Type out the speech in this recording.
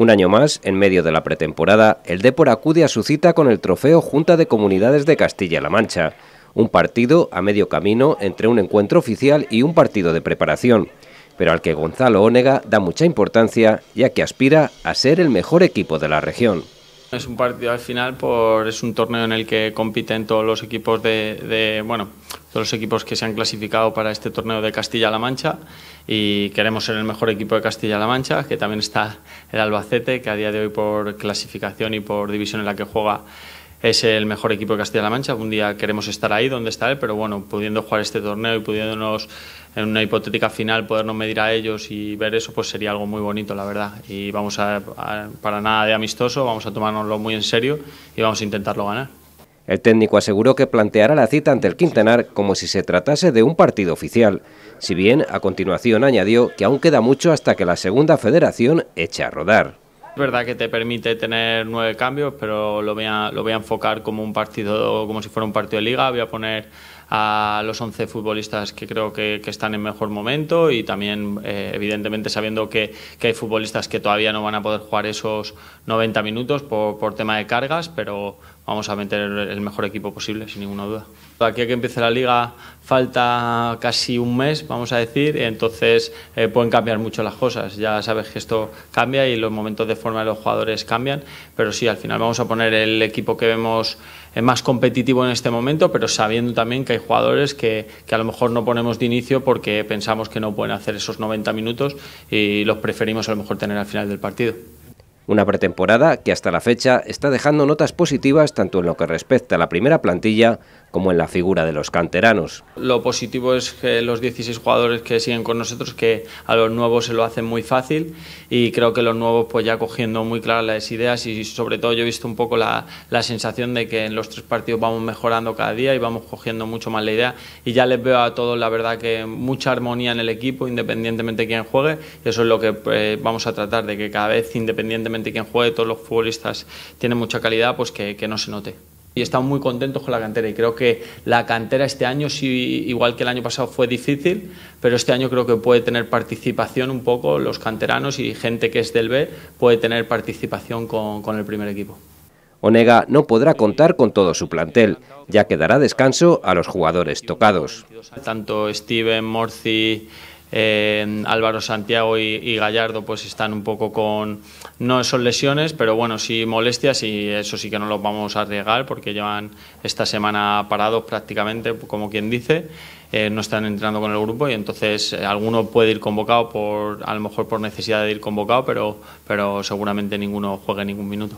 Un año más, en medio de la pretemporada, el Depor acude a su cita con el trofeo Junta de Comunidades de Castilla-La Mancha, un partido a medio camino entre un encuentro oficial y un partido de preparación, pero al que Gonzalo Ónega da mucha importancia ya que aspira a ser el mejor equipo de la región. Es un partido al final, por, es un torneo en el que compiten todos los equipos de, de bueno, todos los equipos que se han clasificado para este torneo de Castilla-La Mancha y queremos ser el mejor equipo de Castilla-La Mancha, que también está el Albacete, que a día de hoy por clasificación y por división en la que juega es el mejor equipo de Castilla-La Mancha. Un día queremos estar ahí donde está él, pero bueno, pudiendo jugar este torneo y pudiéndonos en una hipotética final podernos medir a ellos y ver eso, pues sería algo muy bonito, la verdad. Y vamos a, a para nada de amistoso, vamos a tomárnoslo muy en serio y vamos a intentarlo ganar. El técnico aseguró que planteará la cita ante el Quintanar como si se tratase de un partido oficial, si bien a continuación añadió que aún queda mucho hasta que la segunda federación eche a rodar. Es verdad que te permite tener nueve cambios, pero lo voy a, lo voy enfocar como un partido, como si fuera un partido de liga. Voy a poner a los 11 futbolistas que creo que, están en mejor momento y también, eh, evidentemente, sabiendo que, hay futbolistas que todavía no van a poder jugar esos 90 minutos por, tema de cargas, pero vamos a meter el mejor equipo posible, sin ninguna duda. Aquí a que empiece la liga falta casi un mes, vamos a decir, entonces eh, pueden cambiar mucho las cosas. Ya sabes que esto cambia y los momentos de forma de los jugadores cambian, pero sí, al final vamos a poner el equipo que vemos es más competitivo en este momento, pero sabiendo también que hay jugadores que, que, a lo mejor no ponemos de inicio porque pensamos que no pueden hacer esos 90 minutos y los preferimos a lo mejor tener al final del partido. Una pretemporada que hasta la fecha está dejando notas positivas tanto en lo que respecta a la primera plantilla como en la figura de los canteranos. Lo positivo es que los 16 jugadores que siguen con nosotros, que a los nuevos se lo hacen muy fácil y creo que los nuevos pues ya cogiendo muy claras las ideas y sobre todo yo he visto un poco la, la sensación de que en los tres partidos vamos mejorando cada día y vamos cogiendo mucho más la idea y ya les veo a todos la verdad que mucha armonía en el equipo independientemente de quién juegue y eso es lo que eh, vamos a tratar de que cada vez independientemente y quien juegue, todos los futbolistas tienen mucha calidad, pues que, no se note. Y estamos muy contentos con la cantera y creo que la cantera este año, sí, igual que el año pasado fue difícil, pero este año creo que puede tener participación un poco, los canteranos y gente que es del B puede tener participación con, con el primer equipo. Onega no podrá contar con todo su plantel, ya que dará descanso a los jugadores tocados. Tanto Steven, Morci, Álvaro Santiago y, Gallardo pues están un poco con no son lesiones pero bueno sí molestias y eso sí que no los vamos a arriesgar porque llevan esta semana parados prácticamente como quien dice eh, no están entrando con el grupo y entonces eh, alguno puede ir convocado por a lo mejor por necesidad de ir convocado pero pero seguramente ninguno juegue ningún minuto